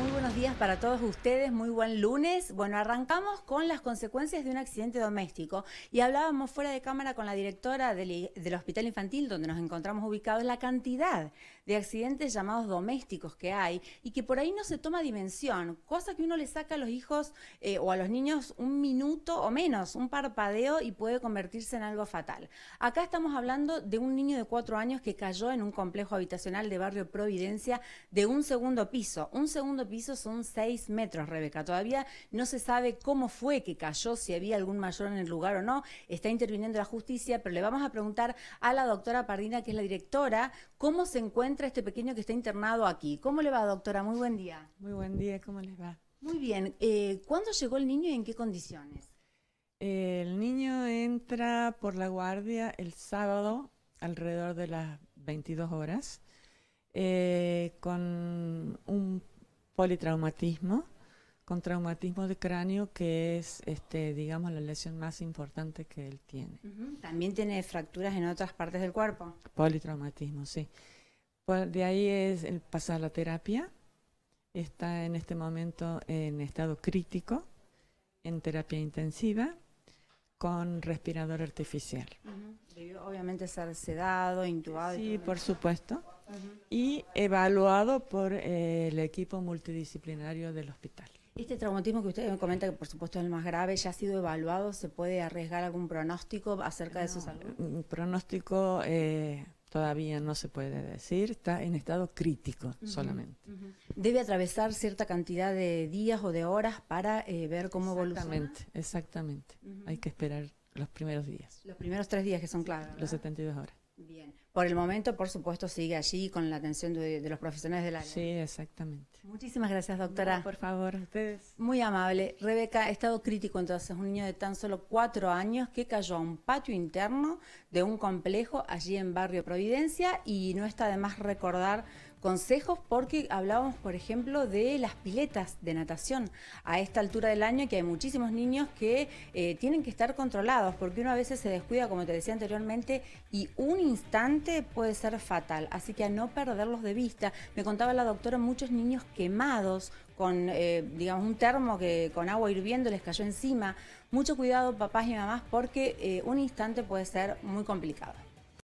muy buenos días para todos ustedes, muy buen lunes. Bueno, arrancamos con las consecuencias de un accidente doméstico y hablábamos fuera de cámara con la directora del, Hospital Infantil donde nos encontramos ubicados, la cantidad de accidentes llamados domésticos que hay y que por ahí no se toma dimensión, cosa que uno le saca a los hijos eh, o a los niños un minuto o menos, un parpadeo y puede convertirse en algo fatal. Acá estamos hablando de un niño de cuatro años que cayó en un complejo habitacional de barrio Providencia de un segundo piso, un segundo piso son seis metros, Rebeca. Todavía no se sabe cómo fue que cayó, si había algún mayor en el lugar o no. Está interviniendo la justicia, pero le vamos a preguntar a la doctora Pardina, que es la directora, cómo se encuentra este pequeño que está internado aquí. ¿Cómo le va, doctora? Muy buen día. Muy buen día, ¿cómo le va? Muy bien. Eh, ¿Cuándo llegó el niño y en qué condiciones? El niño entra por la guardia el sábado alrededor de las 22 horas eh, con politraumatismo, con traumatismo de cráneo, que es, este, digamos, la lesión más importante que él tiene. También tiene fracturas en otras partes del cuerpo. Politraumatismo, sí. Pues, de ahí es el pasar la terapia. Está en este momento en estado crítico, en terapia intensiva, con respirador artificial. obviamente ser sedado, intubado. Sí, por supuesto y evaluado por eh, el equipo multidisciplinario del hospital. Este traumatismo que usted me comenta, que por supuesto es el más grave, ¿ya ha sido evaluado? ¿Se puede arriesgar algún pronóstico acerca de su salud? Un pronóstico eh, todavía no se puede decir, está en estado crítico solamente. Debe atravesar cierta cantidad de días o de horas para eh, ver cómo evoluciona. Exactamente, exactamente. Hay que esperar los primeros días. Los primeros tres días que son claros. Los 72 horas. Bien. Por el momento, por supuesto, sigue allí con la atención de, los profesionales del área. Sí, exactamente. Muchísimas gracias, doctora. por favor, ustedes. Muy amable. Rebeca, estado crítico entonces, un niño de tan solo cuatro años que cayó a un patio interno de un complejo allí en Barrio Providencia y no está de más recordar consejos porque hablábamos, por ejemplo, de las piletas de natación a esta altura del año, que hay muchísimos niños que eh, tienen que estar controlados, porque uno a veces se descuida, como te decía anteriormente, y un instante puede ser fatal. Así que a no perderlos de vista. Me contaba la doctora muchos niños quemados con, eh, digamos, un termo que con agua hirviendo les cayó encima. Mucho cuidado, papás y mamás, porque eh, un instante puede ser muy complicado.